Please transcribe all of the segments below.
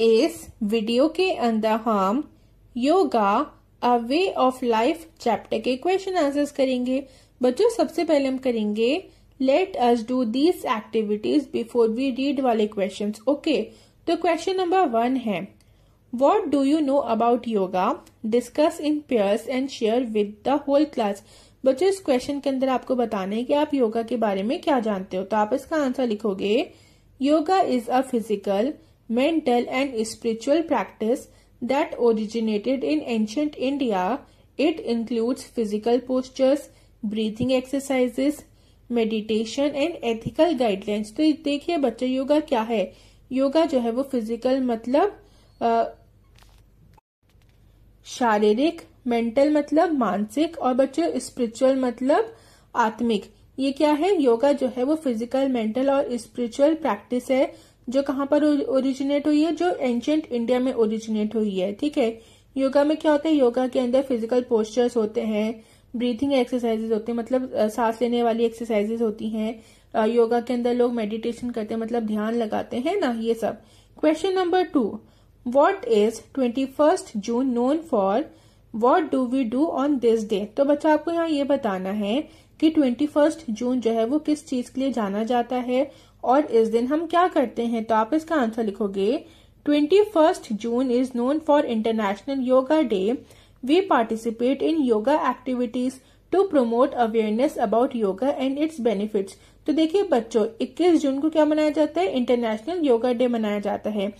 इस वीडियो के अंदर हम yoga a way of life chapter के क्वेश्चन आंसर्स करेंगे बच्चों सबसे पहले हम करेंगे let us do these activities before we read वाले क्वेश्चन ओके तो क्वेश्चन नंबर वन है what do you know about yoga discuss in pairs and share with the whole class बच्चों इस क्वेश्चन के अंदर आपको बताना है कि आप योगा के बारे में क्या जानते हो तो आप इसका आंसर लिखोगे yoga is a physical mental and spiritual practice that originated in ancient India. It includes physical postures, breathing exercises, meditation and ethical guidelines तो देखिए बच्चे योगा क्या है योगा जो है वो फिजिकल मतलब शारीरिक मेंटल मतलब मानसिक और बच्चे स्पिरिचुअल मतलब आत्मिक ये क्या है योगा जो है वो फिजिकल मेंटल और स्पिरिचुअल प्रैक्टिस है जो कहाँ पर ओरिजिनेट हुई है जो एंशंट इंडिया में ओरिजिनेट हुई है ठीक है योगा में क्या होता है योगा के अंदर फिजिकल पोस्चर्स होते हैं ब्रीथिंग एक्सरसाइजेज होते हैं मतलब सांस लेने वाली एक्सरसाइजेज होती हैं योगा के अंदर लोग मेडिटेशन करते हैं मतलब ध्यान लगाते हैं ना ये सब question number two what is twenty first June known for what do we do on this day तो बच्चा आपको यहाँ ये बताना है कि ट्वेंटी फर्स्ट जून जो है वो किस चीज के लिए जाना जाता है और इस दिन हम क्या करते हैं तो आप इसका आंसर लिखोगे twenty first June is known for international yoga day we participate in yoga activities to promote awareness about yoga and its benefits तो देखिए बच्चों 21 जून को क्या मनाया जाता है इंटरनेशनल योगा डे मनाया जाता है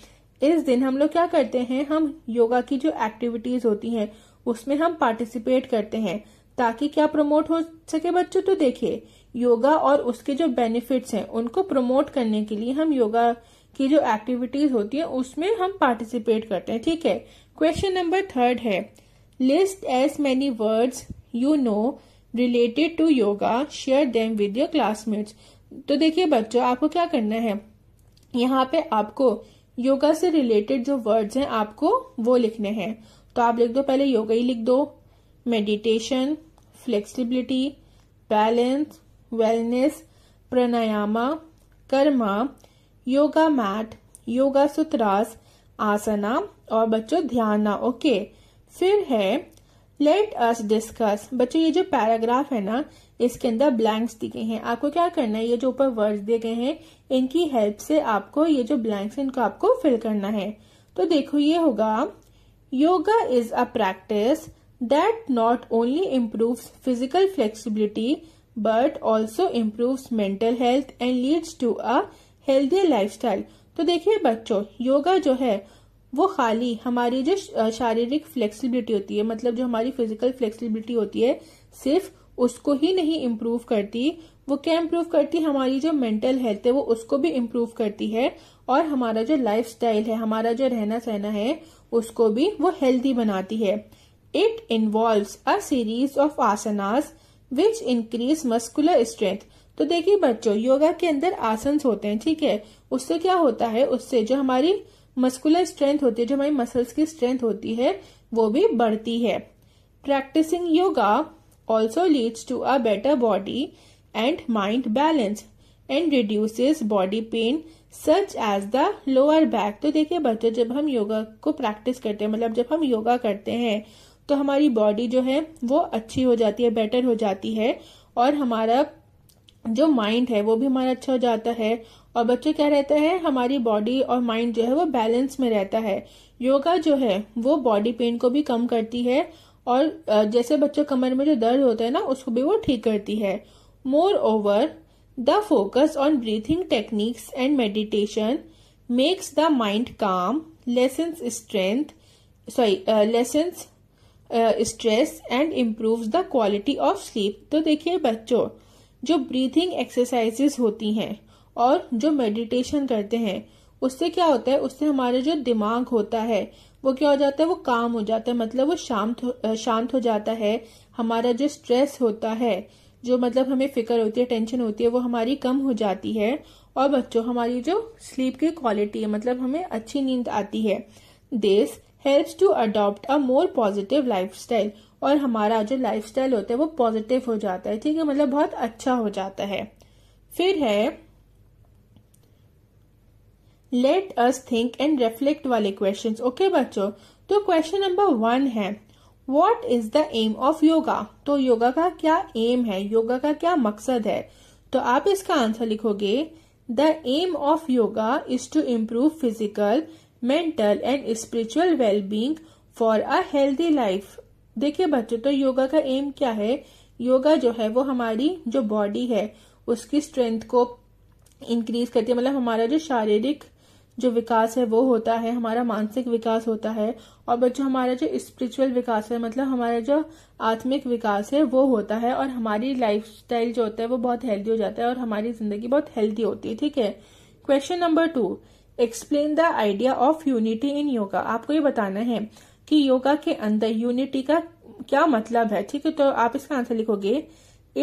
इस दिन हम लोग क्या करते हैं हम योगा की जो एक्टिविटीज होती हैं उसमें हम पार्टिसिपेट करते हैं ताकि क्या प्रमोट हो सके बच्चों तो देखिए योगा और उसके जो बेनिफिट्स हैं उनको प्रमोट करने के लिए हम योगा की जो एक्टिविटीज होती है उसमें हम पार्टिसिपेट करते हैं ठीक है क्वेश्चन नंबर थर्ड है list as many words you know related to yoga share them with your classmates तो देखिए बच्चों आपको क्या करना है यहाँ पे आपको योगा से रिलेटेड जो वर्ड्स हैं आपको वो लिखने हैं तो आप लिख दो पहले योगा ही लिख दो meditation flexibility balance wellness pranayama karma yoga mat yoga sutras asana और बच्चों ध्याना ओके फिर है लेट अस डिस्कस बच्चों ये जो पैराग्राफ है ना इसके अंदर ब्लैंक्स दिए गए हैं आपको क्या करना है ये जो ऊपर वर्ड्स दिए गए हैं इनकी हेल्प से आपको ये जो ब्लैंक्स इनको आपको फिल करना है तो देखो ये होगा yoga is a practice that not only improve physical flexibility but also improve mental health and leads to a life lifestyle तो देखिए बच्चों योगा जो है वो खाली हमारी जो शारीरिक फ्लेक्सिबिलिटी होती है मतलब जो हमारी फिजिकल फ्लेक्सिबिलिटी होती है सिर्फ उसको ही नहीं इम्प्रूव करती वो क्या इम्प्रूव करती है हमारी जो मेंटल हेल्थ है वो उसको भी इम्प्रूव करती है और हमारा जो लाइफ है हमारा जो रहना सहना है उसको भी वो हेल्थी बनाती है it involve a series of asanas which increase muscular strength तो देखिए बच्चों योगा के अंदर आसन होते हैं ठीक है उससे क्या होता है उससे जो हमारी मस्कुलर स्ट्रेंथ होती है जो हमारी मसल्स की स्ट्रेंथ होती है वो भी बढ़ती है practising yoga also leads to a better body and mind balance and reduce body pain such as the lower back तो देखिए बच्चों जब हम योगा को प्रैक्टिस करते हैं मतलब जब हम योगा करते हैं तो हमारी बॉडी जो है वो अच्छी हो जाती है बेटर हो जाती है और हमारा जो माइंड है वो भी हमारा अच्छा हो जाता है और बच्चों क्या रहता है हमारी बॉडी और माइंड जो है वो बैलेंस में रहता है योगा जो है वो बॉडी पेन को भी कम करती है और जैसे बच्चों कमर में जो दर्द होता है ना उसको भी वो ठीक करती है moreover the focus on breathing techniques and meditation makes the mind calm lessen strength sorry lessen stress and improve the quality of sleep तो देखिए बच्चों जो ब्रीथिंग एक्सरसाइजेस होती हैं और जो मेडिटेशन करते हैं उससे क्या होता है उससे हमारे जो दिमाग होता है वो क्या हो जाता है वो काम हो जाता है मतलब वो शांत शांत हो जाता है हमारा जो स्ट्रेस होता है जो मतलब हमें फिक्र होती है टेंशन होती है वो हमारी कम हो जाती है और बच्चों हमारी जो स्लीप की क्वालिटी है मतलब हमें अच्छी नींद आती है this helps to adopt a more positive life style और हमारा जो लाइफ स्टाइल होता है वो पॉजिटिव हो जाता है ठीक है मतलब बहुत अच्छा हो जाता है फिर है let us think and reflect वाले क्वेश्चन ओके बच्चों तो क्वेश्चन नंबर वन है what is the aim of yoga तो योगा का क्या एम है योगा का क्या मकसद है तो आप इसका आंसर लिखोगे the aim of yoga is to improve physical mental and spiritual wellbeing for a healthy life देखिए बच्चों तो योगा का एम क्या है योगा जो है वो हमारी जो बॉडी है उसकी स्ट्रेंथ को इंक्रीज करती है मतलब हमारा जो शारीरिक जो विकास है वो होता है हमारा मानसिक विकास होता है और बच्चों हमारा जो स्पिरिचुअल विकास है मतलब हमारा जो आत्मिक विकास है वो होता है और हमारी लाइफस्टाइल जो होता है वो बहुत हेल्दी हो जाता है और हमारी जिंदगी बहुत हेल्दी होती है ठीक है question number two explain the idea of unity in yoga आपको ये बताना है कि योगा के अंदर यूनिटी का क्या मतलब है ठीक है तो आप इसका आंसर लिखोगे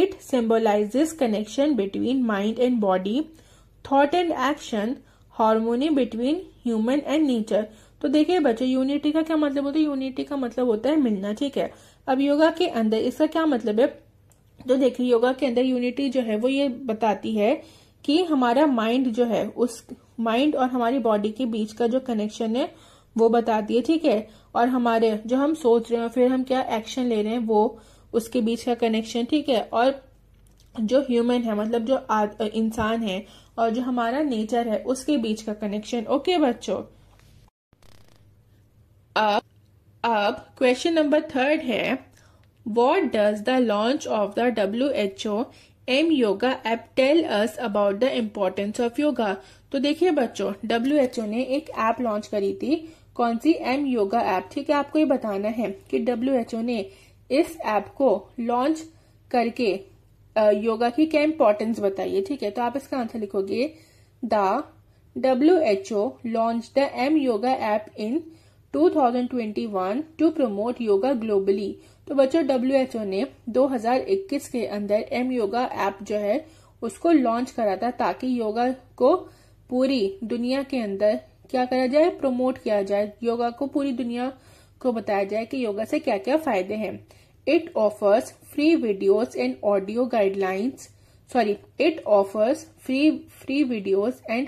it symbolises connection between mind and body thought and action harmony between human and nature तो देखिए बच्चे यूनिटी का क्या मतलब होता है यूनिटी का मतलब होता है मिलना ठीक है अब योगा के अंदर इसका क्या मतलब है तो देखिए योगा के अंदर यूनिटी जो है वो ये बताती है कि हमारा माइंड जो है उस माइंड और हमारी बॉडी के बीच का जो कनेक्शन है वो बताती है ठीक है और हमारे जो हम सोच रहे हैं फिर हम क्या एक्शन ले रहे हैं वो उसके बीच का कनेक्शन ठीक है और जो ह्यूमन है मतलब जो इंसान है और जो हमारा नेचर है उसके बीच का कनेक्शन ओके बच्चों अब अब क्वेश्चन नंबर थर्ड है what does the launch of the W H O M yoga app tell us about the importance of yoga तो देखिए बच्चों डब्ल्यू एच ओ ने एक ऐप लॉन्च करी थी कौन सी एम योगा ऐप ठीक है आपको ये बताना है कि डब्ल्यू एच ओ ने इस ऐप को लॉन्च करके योगा की क्या इम्पोर्टेंस बताइए ठीक है तो आप इसका आंसर लिखोगे the W H O launch the M yoga app in 2021 to promote yoga globally तो बच्चों डब्ल्यू ने 2021 के अंदर एम योगा ऐप जो है उसको लॉन्च करा था ताकि योगा को पूरी दुनिया के अंदर क्या करा जाए प्रमोट किया जाए योगा को पूरी दुनिया को बताया जाए कि योगा से क्या क्या फायदे हैं it offers free videos and audio guidelines sorry it offers free free videos and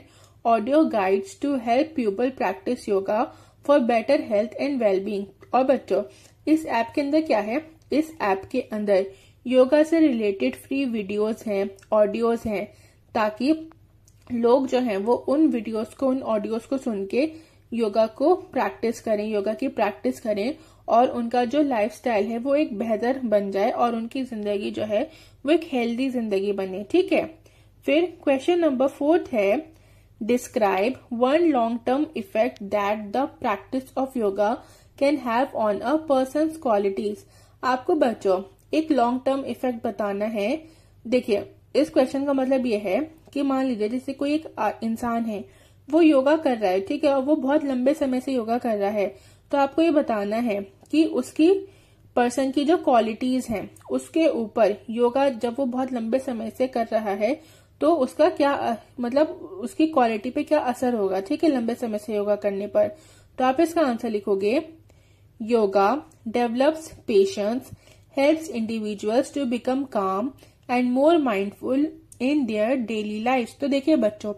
audio guides to help people practise yoga for better health and wellbeing और बच्चों इस ऐप के अंदर क्या है इस ऐप के अंदर योगा से रिलेटेड फ्री वीडियोस हैं ऑडियोज हैं ताकि लोग जो हैं वो उन वीडियोस को उन ऑडियोज को सुन के योगा को प्रैक्टिस करें योगा की प्रैक्टिस करें और उनका जो लाइफस्टाइल है वो एक बेहतर बन जाए और उनकी जिंदगी जो है वो एक हेल्दी जिंदगी बने ठीक है फिर क्वेश्चन नंबर फोर्थ है describe one long term effect that the practice of yoga can have on a person qualities आपको बच्चों एक लॉन्ग टर्म इफेक्ट बताना है देखिए इस क्वेश्चन का मतलब यह है कि मान लीजिए जैसे कोई एक इंसान है वो योगा कर रहा है ठीक है और वो बहुत लंबे समय से योगा कर रहा है तो आपको ये बताना है कि उसकी पर्सन की जो क्वालिटीज हैं उसके ऊपर योगा जब वो बहुत लंबे समय से कर रहा है तो उसका क्या मतलब उसकी क्वालिटी पे क्या असर होगा ठीक है लंबे समय से योगा करने पर तो आप इसका आंसर लिखोगे Yoga develops patience, helps individuals to become calm and more mindful in their daily lives. तो देखिए बच्चों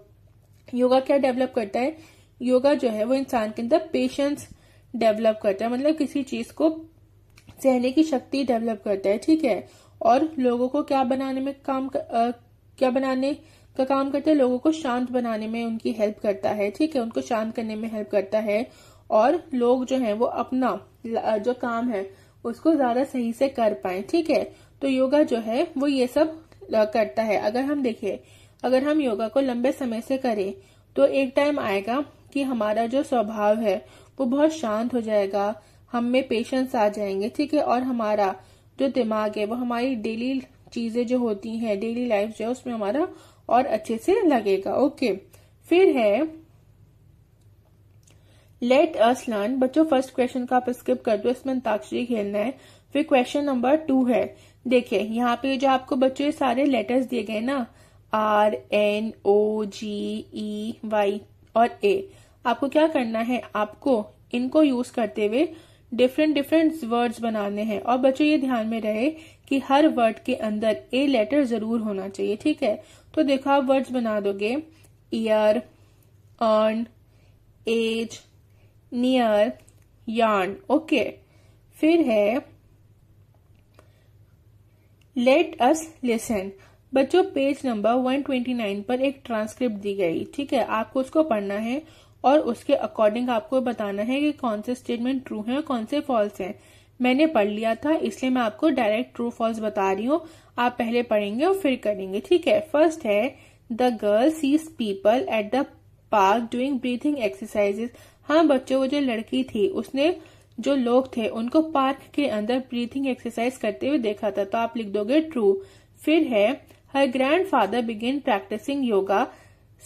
योगा क्या डेवलप करता है योगा जो है वो इंसान के अंदर पेशेंस डेवलप करता है मतलब किसी चीज को सहने की शक्ति डेवलप करता है ठीक है और लोगों को क्या बनाने में काम कर, आ, क्या बनाने का काम करता है लोगों को शांत बनाने में उनकी हेल्प करता है ठीक है उनको शांत करने में हेल्प करता है और लोग जो हैं वो अपना जो काम है उसको ज़्यादा सही से कर पाए ठीक है तो योगा जो है वो ये सब करता है अगर हम देखिए अगर हम योगा को लंबे समय से करें तो एक टाइम आएगा कि हमारा जो स्वभाव है वो बहुत शांत हो जाएगा हम में पेशेंस आ जाएंगे ठीक है और हमारा जो दिमाग है वो हमारी डेली चीजें जो होती हैं डेली लाइफ जो है उसमें हमारा और अच्छे से लगेगा ओके फिर है लेट अस लर्न बच्चों फर्स्ट क्वेश्चन का आप स्किप कर दो इसमें अंताक्षरी खेलना है फिर क्वेश्चन नंबर टू है देखिए यहाँ पे जो आपको बच्चों ये सारे लेटर्स दिए गए ना R N O G E Y और ए आपको क्या करना है आपको इनको यूज करते हुए डिफरेंट डिफरेंट वर्ड्स बनाने हैं और बच्चों ये ध्यान में रहे कि हर वर्ड के अंदर ए लेटर जरूर होना चाहिए ठीक है तो देखो आप वर्ड्स बना दोगे year earn as near yarn okay फिर है लेट अस लिसन बच्चों पेज नंबर 129 पर एक ट्रांसक्रिप्ट दी गई ठीक है आपको उसको पढ़ना है और उसके अकॉर्डिंग आपको बताना है कि कौन से स्टेटमेंट ट्रू हैं और कौन से फॉल्स हैं मैंने पढ़ लिया था इसलिए मैं आपको डायरेक्ट ट्रू फॉल्स बता रही हूँ आप पहले पढ़ेंगे और फिर करेंगे ठीक है फर्स्ट है the girl sees people at the park doing breathing exercises हाँ बच्चों वो जो लड़की थी उसने जो लोग थे उनको पार्क के अंदर ब्रीथिंग एक्सरसाइज करते हुए देखा था तो आप लिख दोगे ट्रू फिर है her grandfather begin practising yoga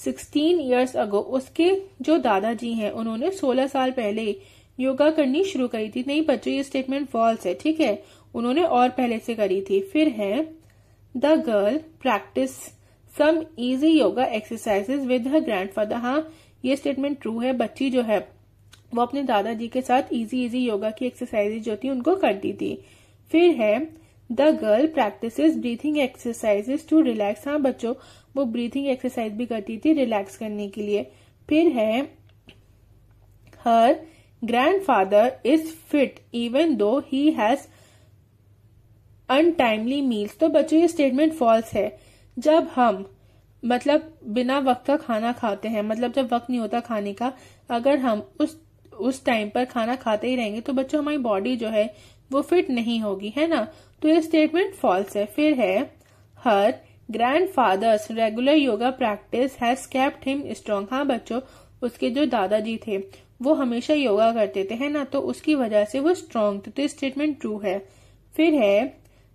sixteen years ago उसके जो दादाजी हैं उन्होंने सोलह साल पहले योगा करनी शुरू करी थी नहीं बच्चों ये स्टेटमेंट फॉल्स है ठीक है उन्होंने और पहले से करी थी फिर है the girl practise some easy yoga exercises with her grandfather हाँ ये स्टेटमेंट ट्रू है बच्ची जो है वो अपने दादाजी के साथ इजी इजी योगा की एक्सरसाइजेज जो थी उनको करती थी फिर है the girl practise breathing exercises to relax हाँ बच्चों वो ब्रीथिंग एक्सरसाइज भी करती थी रिलैक्स करने के लिए फिर है her grandfather is fit even though he has untimely meals तो बच्चों ये स्टेटमेंट फॉल्स है जब हम मतलब बिना वक्त का खाना खाते हैं मतलब जब वक्त नहीं होता खाने का अगर हम उस उस टाइम पर खाना खाते ही रहेंगे तो बच्चों हमारी बॉडी जो है वो फिट नहीं होगी है ना तो ये स्टेटमेंट फॉल्स है फिर है her grandfather's regular yoga practice has kept him strong हाँ बच्चों उसके जो दादाजी थे वो हमेशा योगा करते थे है ना तो उसकी वजह से वो स्ट्रांग थे तो स्टेटमेंट ट्रू है फिर है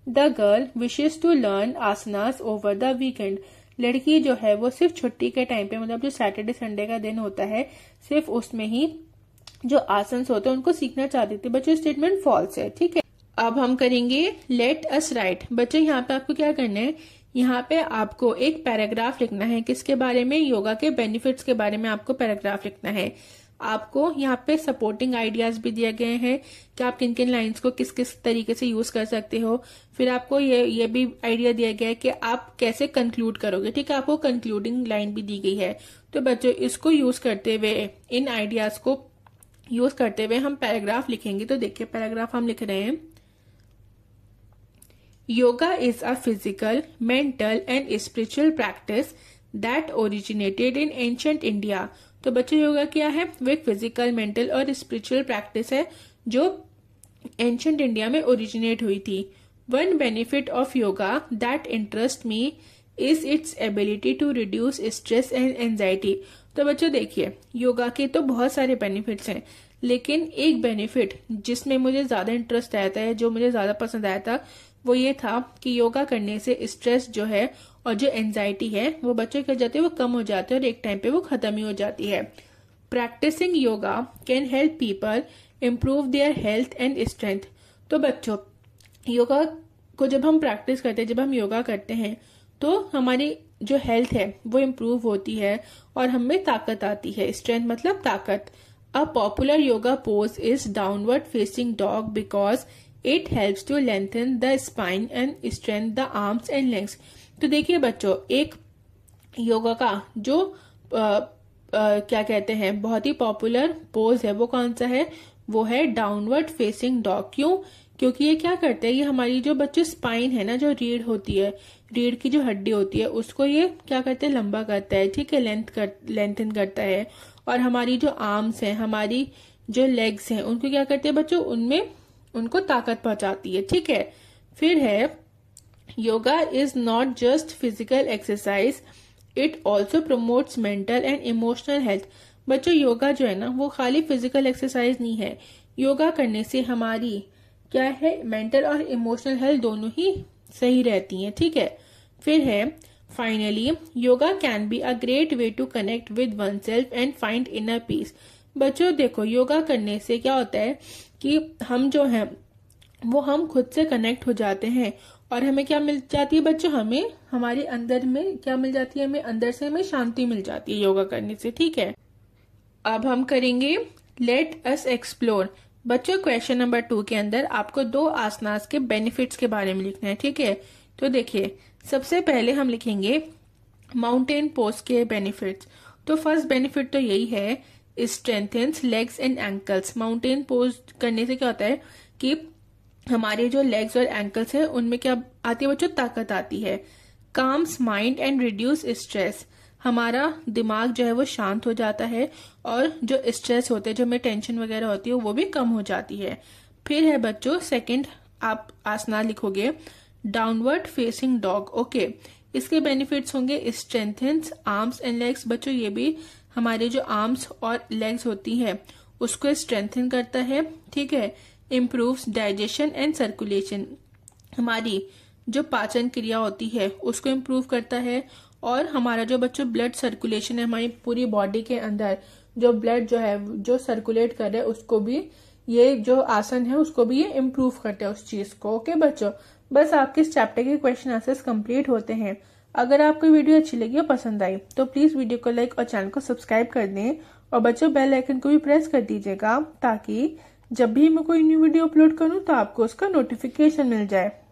the girl wishes to learn asanas over the weekend लड़की जो है वो सिर्फ छुट्टी के टाइम पे मतलब जो सैटरडे संडे का दिन होता है सिर्फ उसमें ही जो आसन होते हैं उनको सीखना चाहते थे बच्चों स्टेटमेंट फॉल्स है ठीक है अब हम करेंगे लेट अस राइट बच्चों यहाँ पे आपको क्या करना है यहाँ पे आपको एक पैराग्राफ लिखना है किसके बारे में योगा के बेनिफिट्स के बारे में आपको पैराग्राफ लिखना है आपको यहाँ पे सपोर्टिंग आइडियाज भी दिए गए हैं कि आप किन किन लाइंस को किस किस तरीके से यूज कर सकते हो फिर आपको ये ये भी आइडिया दिया गया है कि आप कैसे कंक्लूड करोगे ठीक है आपको कंक्लूडिंग लाइन भी दी गई है तो बच्चों इसको यूज करते हुए इन आइडियाज को यूज करते हुए हम पैराग्राफ लिखेंगे तो देखिए पैराग्राफ हम लिख रहे हैं yoga is a physical mental and spiritual practice that originated in ancient India तो बच्चों योगा क्या है वो एक फिजिकल मेंटल और स्पिरिचुअल प्रैक्टिस है जो एंशंट इंडिया में ओरिजिनेट हुई थी one benefit of yoga that interest me is its ability to reduce stress and anxiety तो बच्चों देखिए योगा के तो बहुत सारे बेनिफिट्स हैं लेकिन एक बेनिफिट जिसमें मुझे ज़्यादा इंटरेस्ट आया था जो मुझे ज़्यादा पसंद आया था वो ये था कि योगा करने से स्ट्रेस जो है और जो एनजाइटी है वो बच्चों के जाते वो कम हो जाते हैं और एक टाइम पे वो खत्म ही हो जाती है practising yoga can help people improve their health and strength तो बच्चों योगा को जब हम प्रैक्टिस करते हैं जब हम योगा करते हैं तो हमारी जो हेल्थ है वो इम्प्रूव होती है और हमें ताकत आती है स्ट्रेंथ मतलब ताकत a popular yoga pose is downward facing dog because it helps to lengthen the spine and strength the arms and legs तो देखिए बच्चों एक योगा का जो आ, आ, क्या कहते हैं बहुत ही पॉपुलर पोज है वो कौन सा है वो है डाउनवर्ड फेसिंग डॉग क्यों क्योंकि ये क्या करते हैं ये हमारी जो बच्चों स्पाइन है ना जो रीढ़ होती है रीढ़ की जो हड्डी होती है उसको ये क्या करते हैं लंबा करता है ठीक है लेंथ कर लेंथन करता है और हमारी जो आर्म्स हैं हमारी जो लेग्स हैं उनको क्या करते हैं बच्चों उनमें उनको ताकत पहुंचाती है ठीक है फिर है yoga is not just physical exercise it also promotes mental and emotional health बच्चों योगा जो है ना वो खाली फिजिकल एक्सरसाइज नहीं है योगा करने से हमारी क्या है मेंटल और इमोशनल हेल्थ दोनों ही सही रहती हैं ठीक है फिर है finally yoga can be a great way to connect with oneself and find inner peace बच्चों देखो योगा करने से क्या होता है कि हम जो हैं वो हम खुद से कनेक्ट हो जाते हैं और हमें क्या मिल जाती है बच्चों हमें हमारे अंदर में क्या मिल जाती है हमें अंदर से हमें शांति मिल जाती है योगा करने से ठीक है अब हम करेंगे लेट अस एक्सप्लोर बच्चों क्वेश्चन नंबर टू के अंदर आपको दो आसनास के बेनिफिट्स के बारे में लिखना है ठीक है तो देखिए सबसे पहले हम लिखेंगे माउंटेन पोस्ट के बेनिफिट्स तो फर्स्ट बेनिफिट तो यही है strengthens legs and ankles mountain pose करने से क्या होता है कि हमारे जो लेग्स और एंकल्स है उनमें क्या आती है बच्चों ताकत आती है calms mind and reduce stress हमारा दिमाग जो है वो शांत हो जाता है और जो स्ट्रेस होते हैं जो हमें टेंशन वगैरह होती है वो भी कम हो जाती है फिर है बच्चों सेकंड आप आसना लिखोगे डाउनवर्ड फेसिंग डॉग ओके इसके बेनिफिट्स होंगे स्ट्रेंथेंस आर्म्स एंड लेग्स बच्चों ये भी हमारे जो आर्म्स और लेग्स होती हैं उसको स्ट्रेंथन करता है ठीक है इम्प्रूव डाइजेशन एंड सर्कुलेशन हमारी जो पाचन क्रिया होती है उसको इम्प्रूव करता है और हमारा जो बच्चों ब्लड सर्कुलेशन है हमारी पूरी बॉडी के अंदर जो ब्लड जो है जो सर्कुलेट कर रहा है उसको भी ये जो आसन है उसको भी ये इम्प्रूव करते हैं उस चीज को ओके बच्चों बस आपके इस चैप्टर के क्वेश्चन आंसर्स कंप्लीट होते हैं अगर आपको वीडियो अच्छी लगी और पसंद आई तो प्लीज़ वीडियो को लाइक और चैनल को सब्सक्राइब कर दें और बच्चों बेल आइकन को भी प्रेस कर दीजिएगा ताकि जब भी मैं कोई न्यू वीडियो अपलोड करूँ तो आपको उसका नोटिफिकेशन मिल जाए